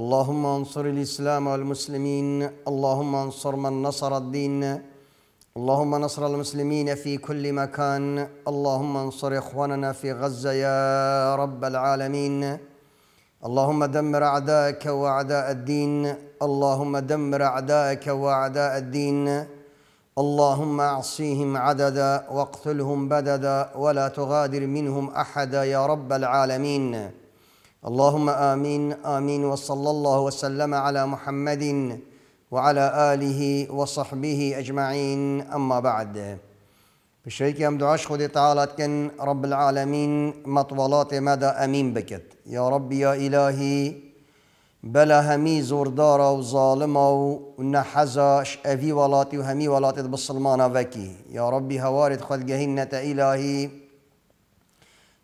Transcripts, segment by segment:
اللهم انصر الإسلام والمسلمين اللهم انصر من نصر الدين اللهم نصر المسلمين في كل مكان اللهم انصر إخواننا في غزة يا رب العالمين اللهم دمر أعداءك وأعداء الدين اللهم دمر أعداءك وأعداء الدين اللهم أعصيهم عددا واقتلهم بددا ولا تغادر منهم أحدا يا رب العالمين اللهم امين امين وصلى الله وسلم على محمد وعلى آله وصحبه أجمعين أما بعد بشيك أم دعاش خدي تعالى كن رب العالمين مطولات مدى أمين بكت يا ربي يا إلهي بلا همي زور دارا وظالما ونحزاش أفي ولاتي وهمي ولاتي بالصلمانة وكي يا ربي هوارد خذ جهنة إلهي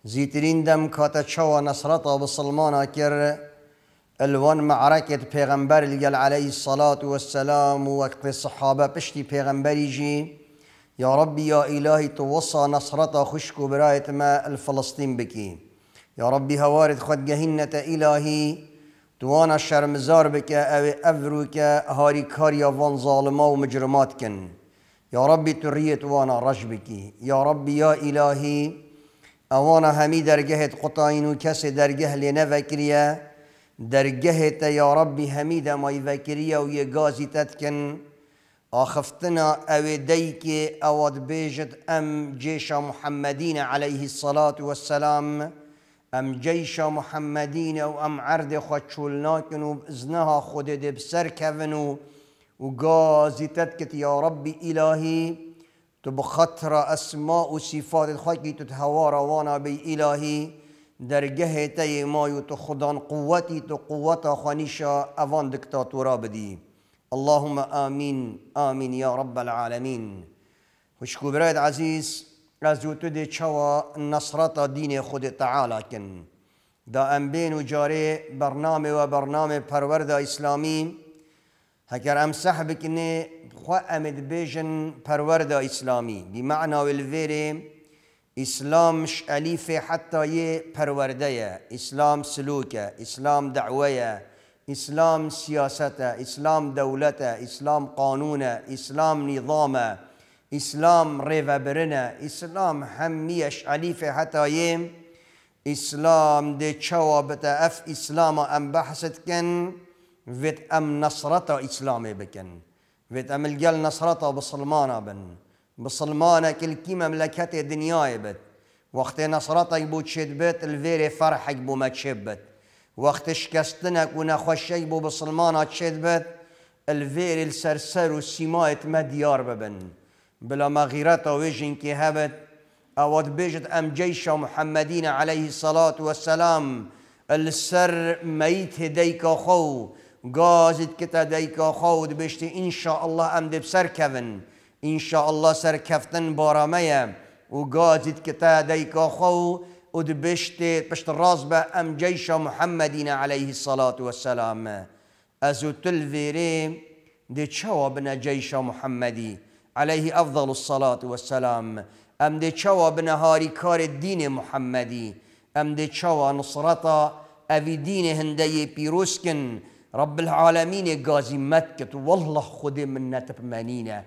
زيترين دم كاتا شوى نصرطا و كر الوان معركة پیغمبر لیل عليه الصلاة والسلام وقت الصحابة پشتی پیغمبری جي يا ربي يا إلهي توصى نصرطا خشك براية ما الفلسطين بكي يا ربي هوارد خد جهنة إلهي توانا شرمزار بك أو أفروك هاري كاريا وان ظالما ومجرماتكن يا ربي تريت وانا رجبك يا ربي يا إلهي اوانا همی درگهت قطاین و کس درگه لی نوکریه درگهت یا ربی همی دمای وکریه و یه گازی تدکن آخفتنا او دیکی اواد بیجت ام جیش محمدین علیه الصلاة والسلام ام جیش محمدین او ام عرد خود چولناکن و ازنها خود دبسر کفن و گازی تدکت یا ربی الهی تو به اسماء و صفات خواهی تو هوا روانا بی الهی در گه تی مایو تو خدان قوتی تو قوت خانیشا اوان دکتاتورا بدی اللهم آمین آمین یا رب العالمین خوشکو برایت عزیز از تو دی چوا نصرت دین خود تعالی کن دا امبین و جاره برنامه و برنامه پرورد اسلامی هكر ام صاحب كني خو امد بيجن پرورده اسلامي بمعنى والفيري اسلام مش اليفه حتى ي پرورده اسلام سلوكه اسلام دعويه اسلام سياسته اسلام دولته اسلام قانونه اسلام نظامه اسلام ريفابرنا اسلام حميش اليفه حتى ي اسلام دي شوابته اف اسلام ام بحثت كن وید ام نصرتا اسلامي بكن وید ام الجل نصرتا بسلمان بن بسلمان كل كي مملكتي دنیای بت وقت نصرتا يبو تشد بيت الفيري فرحك بو ما تشبت وقت شكستنا شكستنك خوشي بو بسلمانة تشد بيت الفيري السرسر والسيمايت ما ديار ببن بلا ما غيرتا ويجن كي هبت أود بيجت أم جيش محمدين عليه الصلاة والسلام السر ميت هديك خو gazit kita dayka xawd bişti inşaallah em de serkevin. İnşaallah serkeftin barameye. U gazit kita dayka xaw u dibişti pişt razbe em ceyşa Muhammedine aleyhi salatu vesselam. Ez u tilveri de çavabine ceyşa Muhammedi aleyhi evzalu salatu vesselam. Em de çavabine harikar dini Muhammedi. Em de çava nusrata evi dini hindeye piruskin. رب العالمين قازمتك والله خذ منا تبمانينا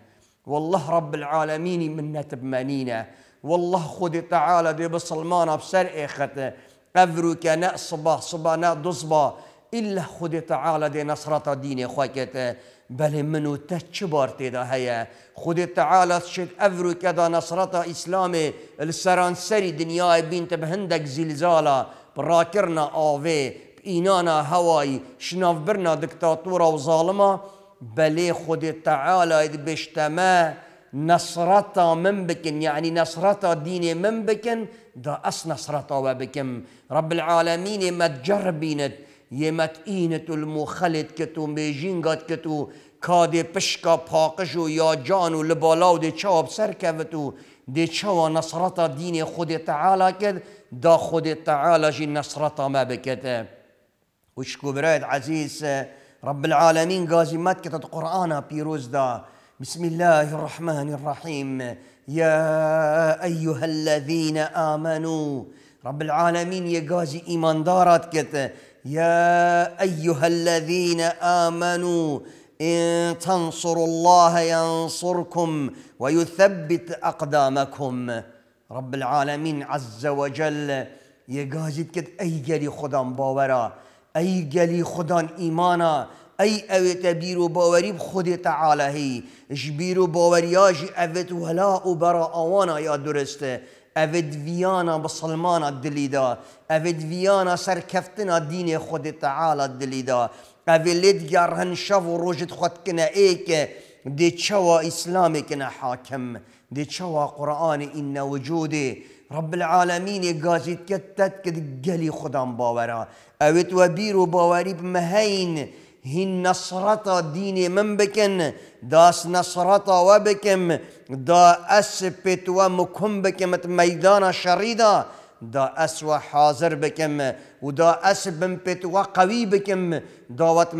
والله رب العالمين منا تبمانينا والله خذ تعالى دي بسلمانا بسرق خت أفرك نأصبا صبانا دصبا إلا خذ تعالى دي نصرة دين خاكت بل منو تشبار تيدا هيا خذ تعالى شد أفرك دا نصرة إسلامي السرانسري دنيا بنت بهندك زلزالا براكرنا آوي هوایی شناف شنافبرنا دکتاتور و ظالما خود خود تعالی بشتمه نصرتا من بکن یعنی نصرتا دین من بکن دا ئەس نەسرەتاوە بکەم رب العالمین مەجربینت یه ئینت و که تو و مێژینگات که تو کاد پشکا پاقش و جان و لە بالااو دێ که تو و چوا نصرتا نەسرەتا دینێ تعالی کرد دا تعالی جی نصرتا ما بکته وشكو برايد عزيز رب العالمين قازي متكة قرآن بيروز دا بسم الله الرحمن الرحيم يا أيها الذين آمنوا رب العالمين يا قازي إيمان دارات كت يا أيها الذين آمنوا إن تنصروا الله ينصركم ويثبت أقدامكم رب العالمين عز وجل يا قازي كت أي جري خدام باورا ئەی گەلی خوددان ئیمانە ئەی ئەوێتە بیر و باوەری خودێتە عاالەهی ژبیر و باوەریاژی ئەvێت وەلا و بەرا ئەوانە یا درستە ئەvێت ڤیانە بەسلمانە دلیدا ئەvێت ڤیانە سەرکەفتنە دینێ خودێتە عاالە دلیدا ئەvێ لێت گەڕهن شەڤ و ڕۆژت خودکنە ئێکە دێ چاوە ئیسلامێکنە حاکم دێ چاوە قورآانی ئینە وجودێ رب العالمینێ گازیت کە تەت کرد گەلی خوددان ئەوێت وە بیر و باواری بمەهین هین نەسرەتە دینێ من بکەن داس نەسرەتەوە بکەم دا ئەس پێتوە مکم بکەمت مەدانە شەڕیدا دا ئەسوە حاضر بکەم ودا ئەس بم پێتوە قەوی بکەم داوەت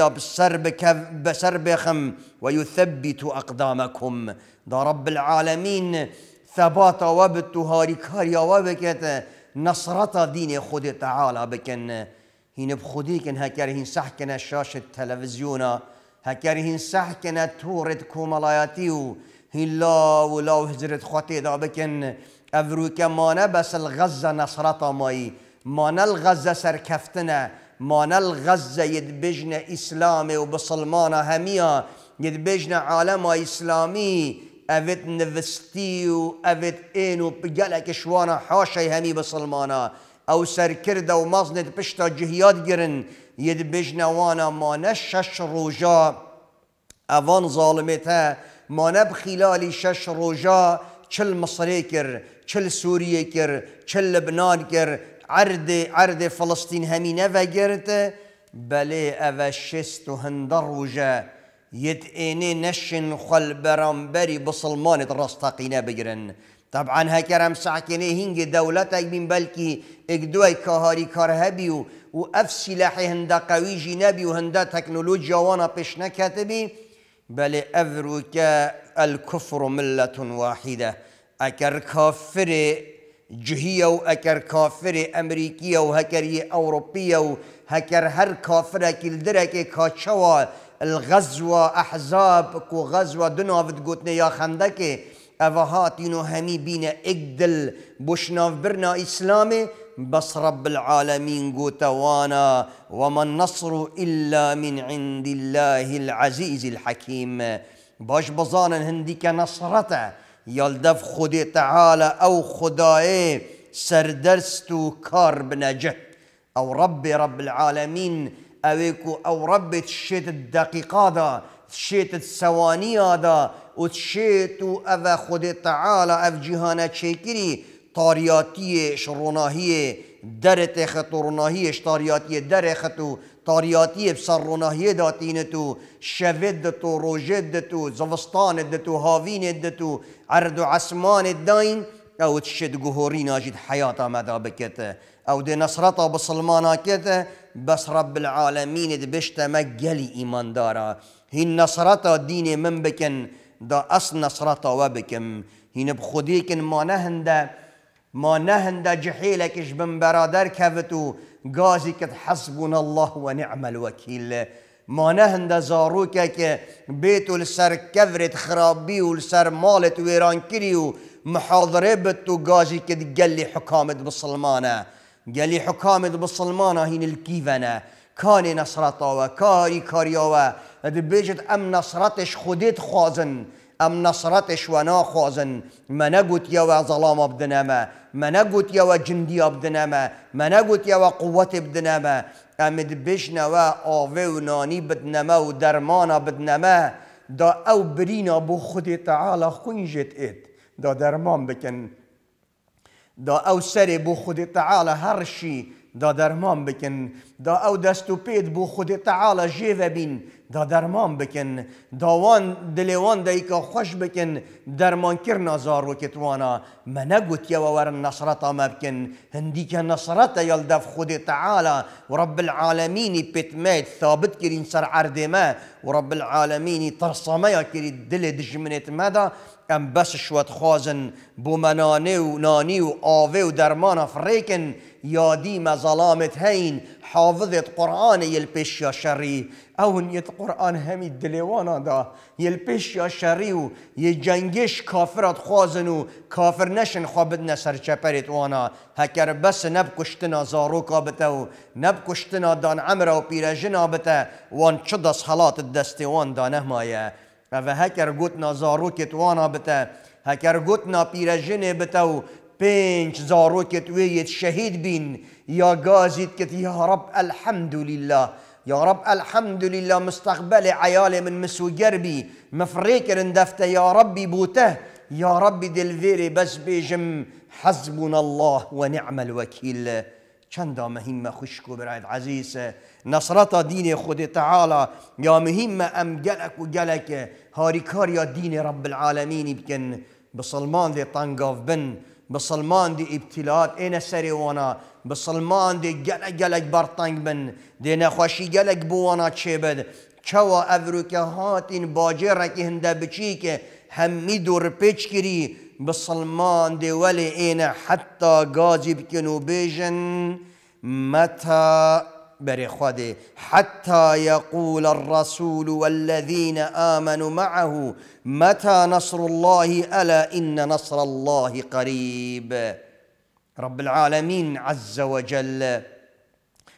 دا بسر بەسەر بسر بخم و ئەقدامەکم دا رب العالمین ثەباتەوە بت و هاریکاریەوە بکێتە نصرة دين خود تعالى بكن هين بخودي كن هكار هين صح شاشة تلفزيونا هكار هين صح كنا تورد كوملاياتي و هين لا ولا وهجرت خطي دا بكن افروكا مانا بس الغزة نصرة ماي مانا الغزة سركفتنا مانا الغزة يدبجنا إسلامي وبصلمانا هميا يدبجنا عالم إسلامي اوید نوستی و اوید این و پگلک شوانا حاشای همی بسلمانا او سرکرد و مزند پشتا جهیاد گرن ید بجنوانا مانه شش روژا اوان ظالمت ها مانه بخلالی شش روژا چل مصری کر چل سوریه کر چل لبنان کر عرض عرض فلسطین همینه و گرت بله او شست و هندر روژه يتئني نشن خل برام بري بسلمان راستقينا بجرن طبعا هكرم ساكنه هنگ دولتك من بلكي اقدوي كهاري كرهبي و اف سلاحي هندا قوي جنابي و هندا تكنولوجيا وانا بش كاتبي بل افروك الكفر ملة واحدة اكر كافر جهية و اكر كافر امريكية و هكر اوروبية و هكر هر كافر اكل درك كاتشوا الغزوة أحزاب كو غزوة افت قوتنا يا خندكي أفا هاتينو همي بينا اقدل بوشناف برنا إسلامي بس رب العالمين قوتوانا وما النصر إلا من عند الله العزيز الحكيم باش بزانا هنديك نصرته يلدف خدي تعالى أو خداي سردرستو كار بنجه أو ربي رب العالمين اویکو او ربت شیت دقیقا دا شیت سوانیا دا و شیت و او خود تعالی او جهان چیکری تاریاتیش روناهی درت خط روناهیش تاریاتی در خطو تاریاتی بسر روناهی داتین تو شوید تو روجد تو زوستان تو هاوین تو عرد و عسمان داین او تشد گهورین اجد حیاتا مدا بکت او ده نصرتا بسلمانا کت بس رب العالمين دبشت مجلي إيمان دارا هي نصرتا ديني من بكن دا اس نصرتا وبكم هي هین بخودی کن ما نهنده ما نهنده جحیلکش بن برادر كفتو گازی کت الله ونعم الوكيل الوکیل ما نهند زاروك كي بيتو لسر كفرت خرابي والسر مالت ويران كريو محاضرة بتو قازي كد قلي حكامت بسلمانه قال لي حكام هين الكيفنا گەلی حکامت بسلمانە هین الکیڤەنە کانێ نەسرەتەوە کاری کاریەوە دەبێژت ئەم نەسرەتش خودێت ما ئەم نەسرەتش وە ناخوازن مەنەگوتیەوە زەڵامە بدنەمە، مەنەگوتیەوە جندیە بدنەمە، مەنەگوتیەوە قووەتی بدنەمە، ئەمد بژنەوە ئاوێ و نانی بدنەمە و دەرمانە بدنەمە، دا او برينا بو خدي تعالى خنجت ئێت، دا درمان بكن دا او سر بو خود تعالی هر شی دا درمان بکن دا او دست و پید بو خود تعالی جیو بین دا درمان بکن داوان دلوان دایکا خوش بکن درمان کر نازار کتوانا منا گوت یا ور نصرتا مبکن هندی که نصرتا یل دف خود تعالی و رب العالمینی پیتمید ثابت کرین سر عرد ما و رب العالمینی ترسامه یا کری دل دجمنت مدا ام بس شوت خوازن بو منانه و نانی و آوه و درمان افریکن یادی مظلامت هین حافظت قرآن پیش یا شری اون یت قرآن همی دلیوانا دا پیش یا شری و کافرات خوازن خوازنو کافر نشن خوابت سر چپرت وانا هکر بس نب کشتنا کابتا و نب کشتنا دان عمر و پیر جنابتا وان چدس حالات دستی وان دا نهمایا و هکر گوتنا کت وانا بتا هکر گوتنا پیرجنه و. پێنج زارۆکت ویت شهید بین یا الحمد لله يا رب الحمد لله مستقبل عيالي من مسو مسوگەربی يا ربي بوته يا ربي دلفيري بس بيجم حزبنا الله ونعم الوكيل چەندا مهمة خشكو و عزيز عزیزە نەسرەتە دینێ تعالى يا یا ام جلك وجلك و گەلەکە هاریکار یا دینێ ڕب العالمینی بکەن بسلمان دێ بن. بصل دي ابتلات ابتلاء اين سري وانا بصل ما عندي قلق برطنق من دينا خوشي قلق بوانا تشيبد چوا افروكا هاتين باجرك هندا بچيك همي دور بيچكري بصل دي ولي اين حتى قاجي بكنو بيجن متى بري حتى يقول الرسول والذين آمنوا معه متى نصر الله ألا إن نصر الله قريب رب العالمين عز وجل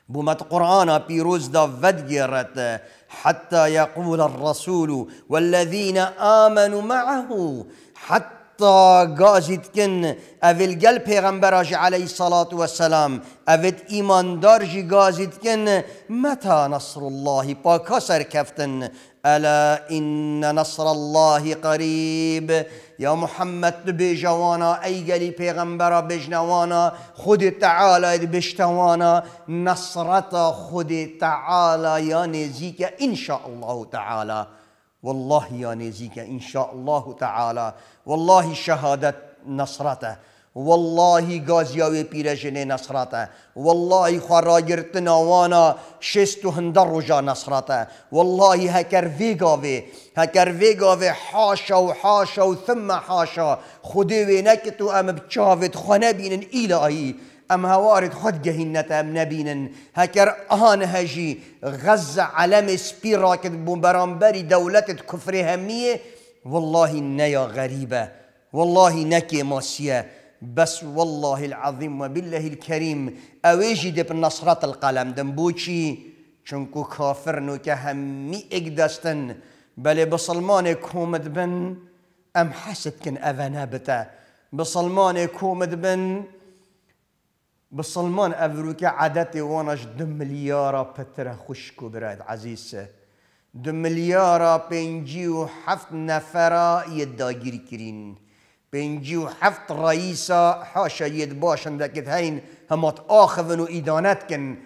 بمت قرآن بيروز دا فدجرت حتى يقول الرسول والذين آمنوا معه حتى حتى گازید كن أفي گل پیغمبر عليه الصلاة والسلام أفت إيمان اوید ایماندار كن متى نصر الله پاکا سر الا ان نصر الله قريب يا محمد بجوانا أي ای گلی پیغمبر بجنوانا خود تعالى بشتوانا نصرة خود تعالى يا نزيك ان شاء الله تعالى والله يا نزيك إن شاء الله تعالى والله شهادة نصرته والله گازیاوی پیرژن نصرته والله خراجرت وانا شست و هندر رجا نصرته والله هكر فيغاوي هكر فيغاوي حاشا و حاشا و ثم حاشا خودوی نكتو ام بچاوت خنبين بینن ام هەوارت خود گەهینەتە ام نبينا هەکەر ئەهان هەژی علم عەلەمی سپی ڕاکت بوو بەرامبەری دەولەتت کوفری هەمیە واللهی نەیا غەریبە واللهی نەکێ بس والله العظيم وبالله الكريم أويجي دب نصرات القلم دنبوشي چونكو كافرن وكهمي اقدستن بلي بصلمان كومد بن أم حسد كن أفنا بتا بصلمان كومد بن بالصلمان أفروكا عادتي واناش دم مليارة بترا خشكو براد عزيزة دم مليارة بنجي وحفت نفرا يداجير كرين بنجي وحفت رئيسة حاشا يدباشن دكت هين همات آخفن وإدانتكن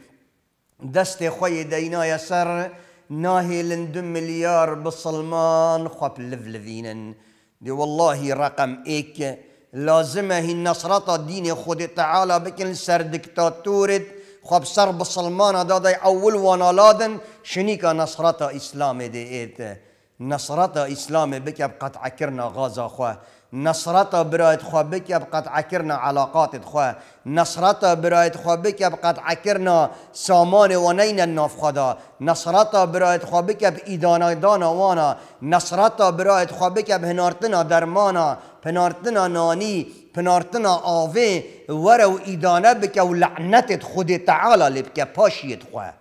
دستي خوي دينا يسر ناهي دم مليار بالصلمان خب لفلفينن دي والله رقم إيك لازمه هی نصرت دین خود تعالی بکن سر دکتاتورت خب سر بسلمان دادای اول وانالادن شنیکا نصرت اسلام دیئت نصرت اسلام بکب قطع کرنا غازا خواه نصرت برایت خو بکب قطع کرنا علاقات خواه نصرت برایت خو بکب قطع کرنا سامان و نین ناف خدا نصرت برایت خو بکب ایدانا دانا وانا نصرت برایت خو بکب هنارتنا درمانا پنارتنا نانی پنارتنا آوه ورو ایدانه بکه و لعنتت خود تعالی لبکه پاشیت خواه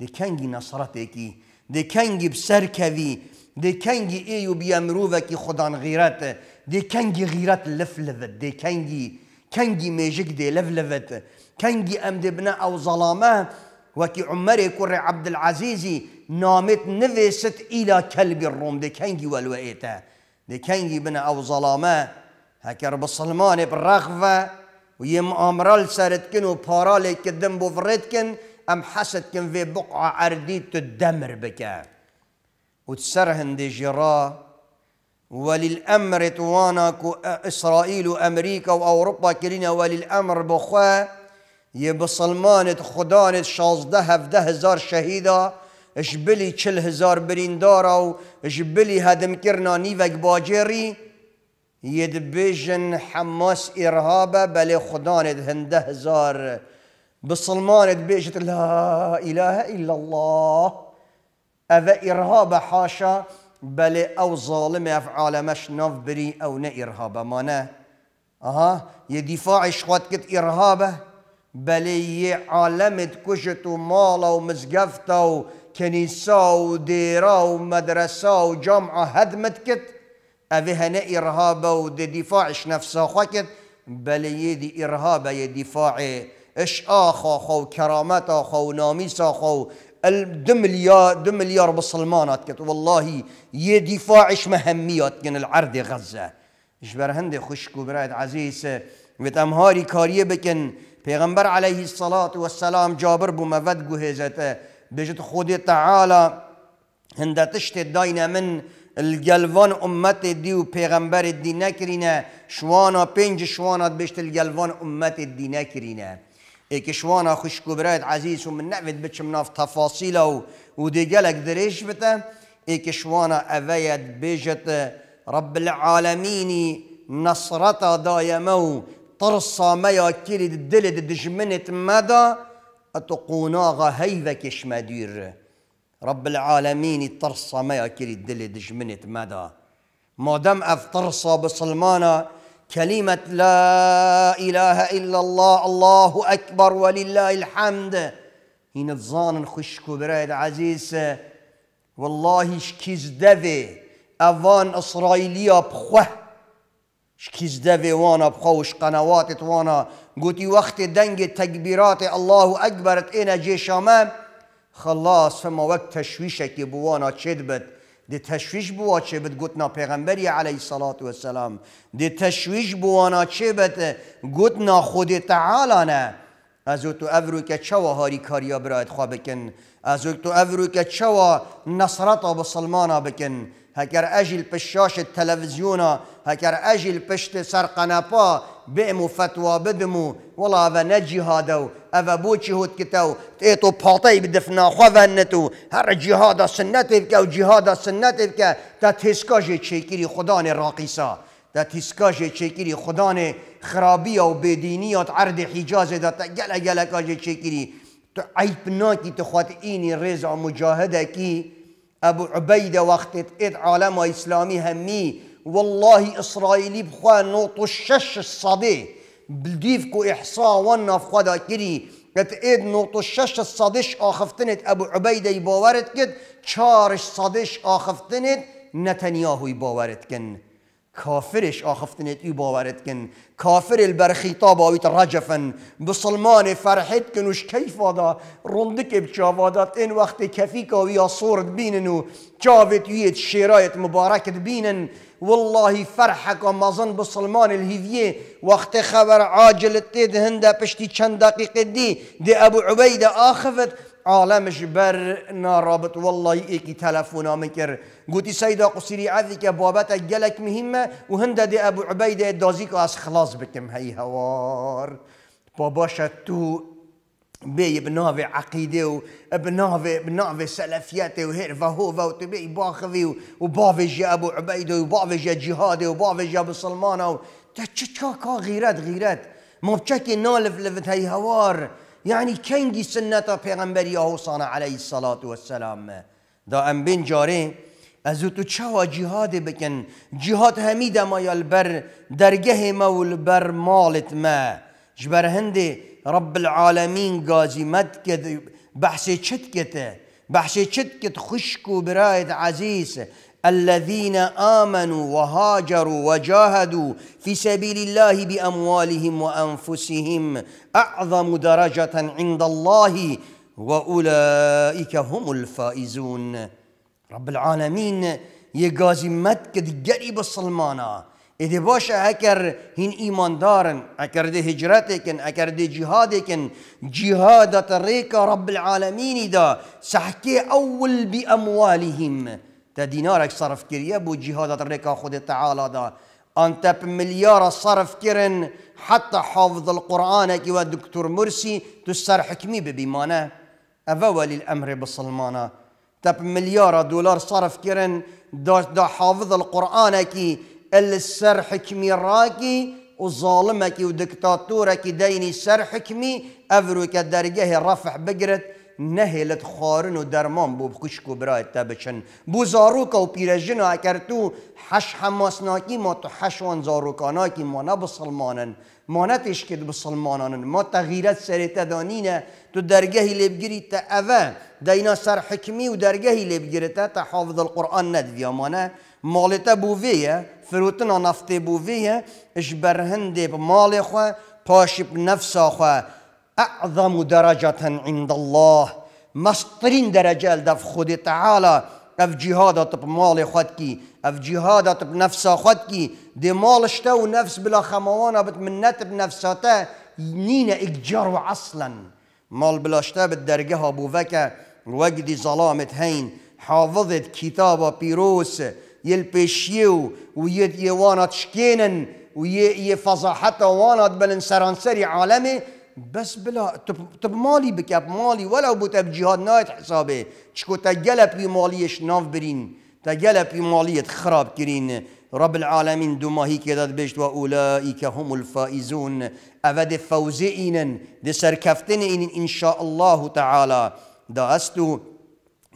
ده کنگی نصرت اکی ده کنگی بسر کوی ده کنگی ایو بیامرو وکی خودان غیرت ده کنگی غیرت لفلفت ده کنگی کنگی میجک ده لفلفت کنگی ام ده او ظلامه وكي عمري كري عبد العزيزي نامت نفست إلى كلب الروم دي كنجي والوئيتا لكنجي بنا أو ظلامة هكر بسلمان برغفة ويم أمرال سردكن وبارالي كدن بوفردكن أم حسدكن في بقعة عردي تدمر بك وتسرهن دي جرا وللأمر توانا إسرائيل وأمريكا وأوروبا كلنا وللأمر بخوا يبسلمان خدانت شازده هفده هزار شهيده جبلی چل هزار بریندارا و جبلی هدم کرنا نیوک باجری بیجن حماس إرهابة بل خدان هنده هزار بسلمان بیجت لا إله إلا الله او ارهاب حاشا بلی أو ظالم عالمش نف بری أو نه ارهاب ما نا أها دفاعش شوات کت إرهابة بلي عالم تكشت ومالا ومزقفته وكنيسة وديرة ومدرسة وجامعة هدمتكت أبي هنا إرهابة ودي دفاعش نفسه خكت بلي يدي إرهابا يدفاعي دفاعي إش آخا خو كرامتا خو ناميسا خو الدم مليار دم مليار بسلمانات كت والله يدفاعش دفاعش مهميات كن العرض غزة إش برهند خشكو برايد عزيز وتأمهاري كاريه بكن پیغمبر علیه الصلاة و السلام جابر بو مفد گوهزته بجد خود تعالی هنده تشت داین من الگلوان امت دی و پیغمبر دی نکرینه شوانا پنج شوانا بشت الگلوان امت دی نکرینه ای که شوانا خوشگبرات عزیز و من نعود بچم ناف تفاصیل و و دیگلک دریش بته که شوانا اوید بجت رب العالمینی نصرت دایمو ترصا ما كيري الدل دجمنت مدى غا هيفا كشمادير رب العالمين ترصا ما كيري الدل دجمنت مدى ما دام اف ترصا بسلمانا كلمة لا إله إلا الله الله أكبر ولله الحمد هنا تظان خشكو برايد عزيز والله شكيز دفي أفان إسرائيلية بخوه شکیزدەوێ وانا بخوش قنوات وقت گوتی وقت دنگ تکبیرات الله اکبرت اینا ئێنە جێشامە خلاص وقت تشویش تەشویشێکی بوانا چید تشویش دی تشویش بووە چێ بد گوتنا علیه صلاة و السلام دی تشویش بوانا چێ بد گوتنا تعالی نه از تو افرو که چوا هاری کاریا برایت خواه بکن از تو افرو که چوا نصرتا بسلمانا بکن هكر أجل بشاش التلفزيون هكر أجل بشت سرقنابا بئمو فتوى بدمو والله أفا نجي هادو أفا بوشي هوت كتو تيتو باطي بدفنا خوفنتو هر جهاد سنتي بكا وجهاد سنتي بكا تتهسكاجي تشيكيري خدان راقيسا در تیسکاش چکیری خدان خرابی و بدینی و عرد حجاز دا گل گل کاش چکیری تو عیب ناکی تو خواد اینی رزع مجاهده کی ابو عبید وقتت اد عالم اسلامی همی والله اسرائیلی بخوا نوت و شش صده بلدیف کو احصا و ناف خدا کری ات اید نوت و شش صدش آخفتنت ابو عبیده باورت کد چارش صدش آخفتنت نتنیاهوی باورت کن كافرش آخفتنيت يو باورتكن كافر البرخي باويت رجفن بسلمان فرحتكن وش كيف هذا رندك بشافادات إن وقت كفيكا ويا صورت بينن وشافت ويت شرايت مباركت بينن والله فرحك وما ظن بسلمان الهيفيه وقت خبر عاجل تيد هندا بشتي چند دقيقة دي دي أبو عبيدة آخفت عالمش بر نارابط والله ایکی تلفونا میکر گوتی سیدا قصیری عذی که بابت گلک مهمه و هنده دی ابو عبیده دازی که از خلاص بکم هی هوار باباش تو بي بناوي عقيدة وبناوي بناوي سلفياتي وهيرفا هوفا وتبي باخذي وبافي جا أبو عبيدة وبافي جا جهادي وبافي جا بسلمانة تشكا غيرات غيرات ما بشكي نالف لفت هاي هوار يعني كنجي سنة پیغمبر يهو صانع عليه الصلاة والسلام دا ام بين جاري ازو تو چوا جهاد بكن جهاد همی ما يالبر درگه ما والبر مالت ما جبر هندي رب العالمين قازي مد كد بحث چت کته بحث چت کت خشكو برايد عزيز الذين امنوا وهاجروا وجاهدوا في سبيل الله باموالهم وانفسهم اعظم درجه عند الله واولئك هم الفائزون رب العالمين يقازمت قد قريب الصلمانه اذا أكر اگر إيمان دارن أكر دي هجرتكن أكر دي جهادكن جهادة ريك رب العالمين دا سحكي اول باموالهم دينارك صرف كريه بو جهاد ريكا خود تعالى دا انت بمليار صرف كرن حتى حافظ القرآن كي ودكتور مرسي تسر حكمي ببيمانه أفا ولي الأمر بصلمانه تب مليار دولار صرف كرن دا, دا حافظ القرآن كي السر حكمي راكي وظالمك ودكتاتورك ديني سر حكمي أفروك الدرجة رفع بقرت نهلت خارن و درمان بو خشک و برای تا بچن بو زاروکا و پیرجن اگر تو حش حماسناکی ما تو حشوان زاروکاناکی ما نه بسلمانن ما نه که بسلمانانن ما تغییرت سر دانین تو درگهی لبگیری تا اوه دینا سر حکمی و درگهی لبگیری تا تا حافظ القرآن ندوی ما نه مالتا بوویه فروتنا نفته بوویه اش برهنده مال خواه پاشب نفس خواه أعظم درجة عند الله مسترين درجه ده خود تعالى اف جهادة په مال اف جهادة په نفس دي کی د مالشته نفس بلا خموانه بتمنت بنفساتا نين اجر اصلا مال بلاشته بالدرجه ابو وكا وجدي ظلامت هين حافظت كتابه بيروس يلبشيو ويد يوانا تشكينن ويفضحته وانا بلنسرانسري عالمي بس بلا تب مالي بكب مالي ولو بو تب جهاد نايت حسابي چكو تجل بي ماليش ناف برين تجل بي ماليت خراب كرين رب العالمين دوما هي كداد بيشت وأولئك هم الفائزون أفد فوزئين دي سركفتن إن, إن شاء الله تعالى دا أستو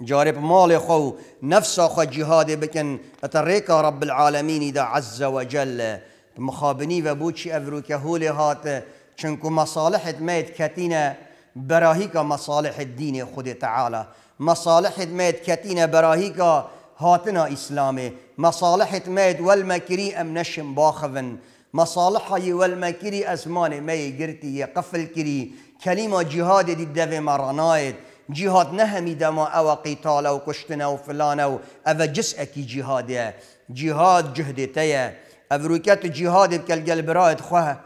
جارب مال خو نفسا خو جهاد بكن أتريك رب العالمين دا عز وجل مخابني وبوشي أفروك هولي هات چونکو مصالحت مید کتینه براهی کا مصالح دین خود تعالی مصالحت مید کتینه براهی کا هاتنا اسلام مصالحت مید والمکری ام نشم باخون مصالحي والمکری أزمان گرتی يقرتي قفل كري كلمة جهاد دي دو مرانایت جهاد نهمي دما أو قتال أو كشتنا أو فلان أو أو جهاده جهاد جهاد جهدتيا أفروكات جهاد كالقلب رايد خوها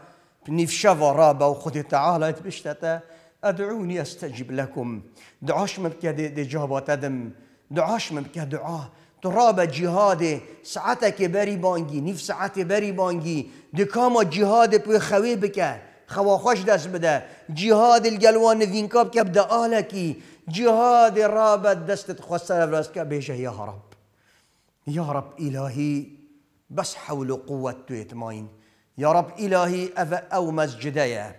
شافا رابا وخد تعالى تبشتتا أدعوني أستجب لكم دعاش مبكى دي, دي جابا تدم دعاش بكا دعاء ترابا جهاد ساعتك بري بانجي نيف ساعتي بري بانجي دكاما جهاد بو خوي بكا خوا خوش دست بده جهاد الجلوان ذينكاب كبدا آلكي جهاد رابا دستت خوصة لفلاسكا بيجا يا رب يا رب إلهي بس حول قوة تويت ماين يا رب إلهي او او مسجده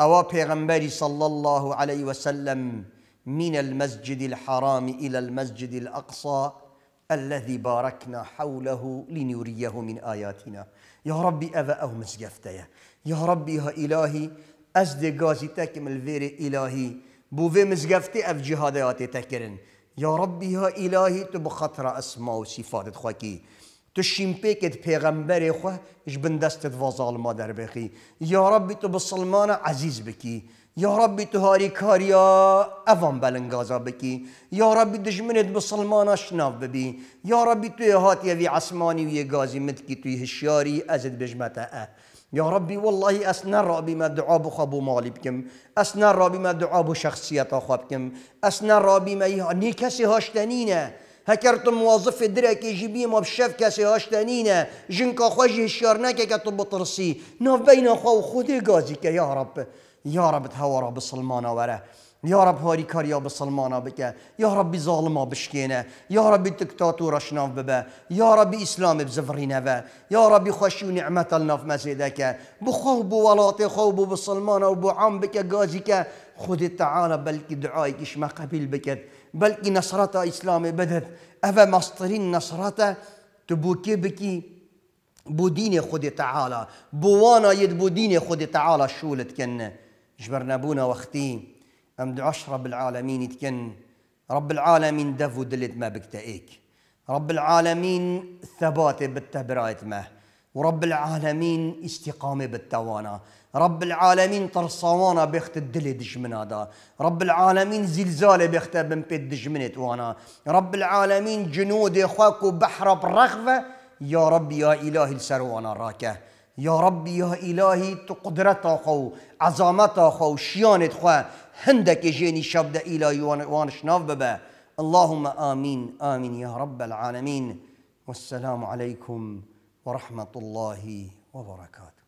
او پیغمبری صلى الله عليه وسلم من المسجد الحرام الى المسجد الاقصى الذي باركنا حوله لنريه من آياتنا يا ربي أفا أو مزجفتيا يا ربي ها إلهي أزد غازي تكم الفير إلهي بوفي مزجفتي أف جهاداتي تكرن يا ربي ها إلهي تبخطر أسماء وصفات خاكي تو شیمپیکت پیغمبر خو اش بندست و ظالما در بخی یا ربی تو بسلمان عزیز بکی یا ربی تو هاری کاریا اوان بلنگازا بکی یا ربی دجمنت بسلمان اشناف ببی یا ربی تو هاتی وی عصمانی وی گازی مدکی توی هشیاری ازد بجمت اه یا ربی والله نر رابی ما دعاء مالی مالی بکم نر رابی ما دعاء خواب أخوة بكم نر رابی ما موظف في هەکرد موازف درێکێژی بیمە شەف کەسێ هەشتەنینە ژنکە خۆشی شارنەکێکە تو بترسی نۆڤبینەخوا و خودی گازیکە یارب یاربت هەوەڕە بسلمانە وەرە. یارب هاری کاریا بسلمانا بکە یاربی ظالما بشکێنە یاربی دکتاتور ڕشناف ببە یاربی ئیسلام بزفرینەوە یاربی خۆشی و نعمەتە ناف مەزێدەکە بخۆ بۆ وڵاتی خۆ بۆ بسلمانە و بۆ عام بکە گازیکە خذ تعالى بلكي دعائك ما قبيل بكت بلكي نصرته إسلام بدت أفا مصطرين نصرته تبوكي بكي بو دين خود تعالى بوانا يد بو دين خود تعالى شولت كن جبرنا بونا وقتي أمد رب العالمين تكن رب العالمين دفو دلت ما بكتئك رب العالمين ثبات بالتبرايت ما ورب العالمين استقامة بالتوانا رب العالمين ترصوانا بيخت الدلي دجمنا هذا رب العالمين زلزال بن بيت دجمنت وانا رب العالمين جنود خاكو بحر برغفة يا رب يا إلهي السروانا راكه يا رب يا إلهي تقدرت خو عظامت خو شيانت خو هندك جيني شبد إلهي وانش ناف ببا اللهم آمين آمين يا رب العالمين والسلام عليكم ورحمة الله وبركاته